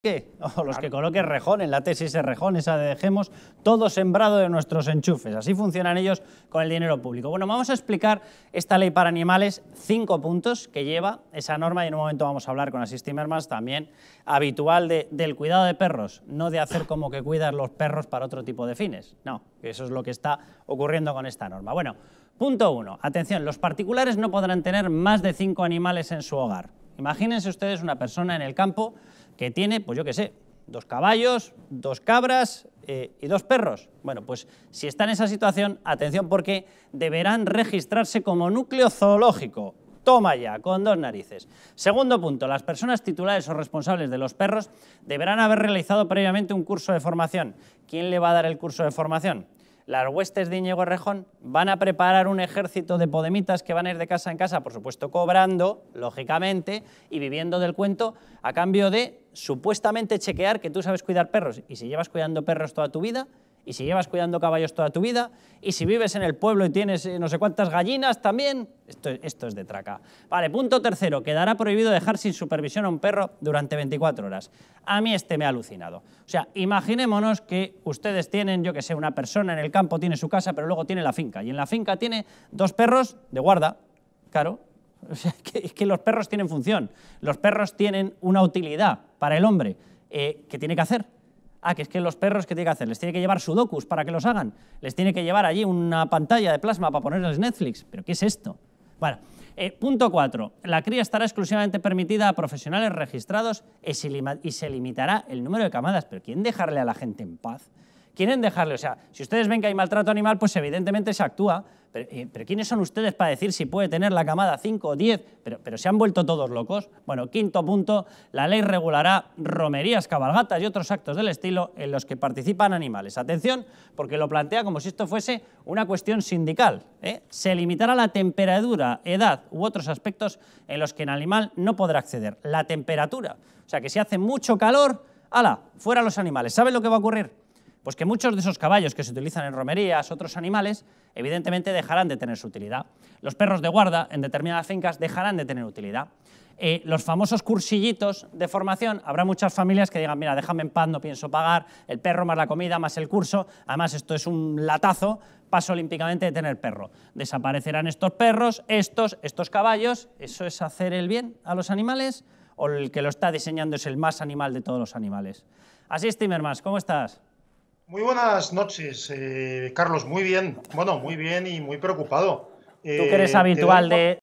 o los que coloquen Rejón en la tesis es Rejón, esa de dejemos todo sembrado de nuestros enchufes. Así funcionan ellos con el dinero público. Bueno, vamos a explicar esta ley para animales, cinco puntos que lleva esa norma y en un momento vamos a hablar con Asís Timmermans, también habitual del cuidado de perros, no de hacer como que cuidas los perros para otro tipo de fines. No, eso es lo que está ocurriendo con esta norma. Bueno, punto uno, atención, los particulares no podrán tener más de cinco animales en su hogar. Imagínense ustedes una persona en el campo que tiene, pues yo qué sé, dos caballos, dos cabras eh, y dos perros. Bueno, pues si está en esa situación, atención porque deberán registrarse como núcleo zoológico. Toma ya, con dos narices. Segundo punto, las personas titulares o responsables de los perros deberán haber realizado previamente un curso de formación. ¿Quién le va a dar el curso de formación? las huestes de Íñigo Rejón van a preparar un ejército de podemitas que van a ir de casa en casa, por supuesto cobrando, lógicamente, y viviendo del cuento a cambio de supuestamente chequear que tú sabes cuidar perros. Y si llevas cuidando perros toda tu vida, y si llevas cuidando caballos toda tu vida, y si vives en el pueblo y tienes eh, no sé cuántas gallinas también, esto, esto es de traca. Vale, punto tercero, quedará prohibido dejar sin supervisión a un perro durante 24 horas. A mí este me ha alucinado. O sea, imaginémonos que ustedes tienen, yo que sé, una persona en el campo tiene su casa, pero luego tiene la finca, y en la finca tiene dos perros de guarda, claro, o que, los perros tienen función, los perros tienen una utilidad para el hombre eh, ¿qué tiene que hacer. Ah, que es que los perros, ¿qué tiene que hacer? ¿Les tiene que llevar sudokus para que los hagan? ¿Les tiene que llevar allí una pantalla de plasma para ponerles Netflix? ¿Pero qué es esto? Bueno, eh, punto 4. La cría estará exclusivamente permitida a profesionales registrados y se limitará el número de camadas. ¿Pero quién dejarle a la gente en paz? quieren dejarle, o sea, si ustedes ven que hay maltrato animal, pues evidentemente se actúa, pero, eh, ¿quiénes son ustedes para decir si puede tener la camada 5 o 10? Pero, pero se han vuelto todos locos. Bueno, quinto punto, la ley regulará romerías, cabalgatas y otros actos del estilo en los que participan animales. Atención, porque lo plantea como si esto fuese una cuestión sindical. ¿eh? Se limitará la temperatura, edad u otros aspectos en los que el animal no podrá acceder. La temperatura. O sea, que si hace mucho calor, ala, fuera los animales. ¿Saben lo que va a ocurrir? Pues que muchos de esos caballos que se utilizan en romerías, otros animales, evidentemente dejarán de tener su utilidad. Los perros de guarda en determinadas fincas dejarán de tener utilidad. Eh, los famosos cursillitos de formación, habrá muchas familias que digan, mira, déjame en paz, no pienso pagar, el perro más la comida más el curso, además esto es un latazo, paso olímpicamente de tener perro. Desaparecerán estos perros, estos, estos caballos, ¿eso es hacer el bien a los animales? ¿O el que lo está diseñando es el más animal de todos los animales? Así es, Timmermans, ¿cómo estás? Muy buenas noches, eh, Carlos. Muy bien. Bueno, muy bien y muy preocupado. Tú que eres eh, habitual de,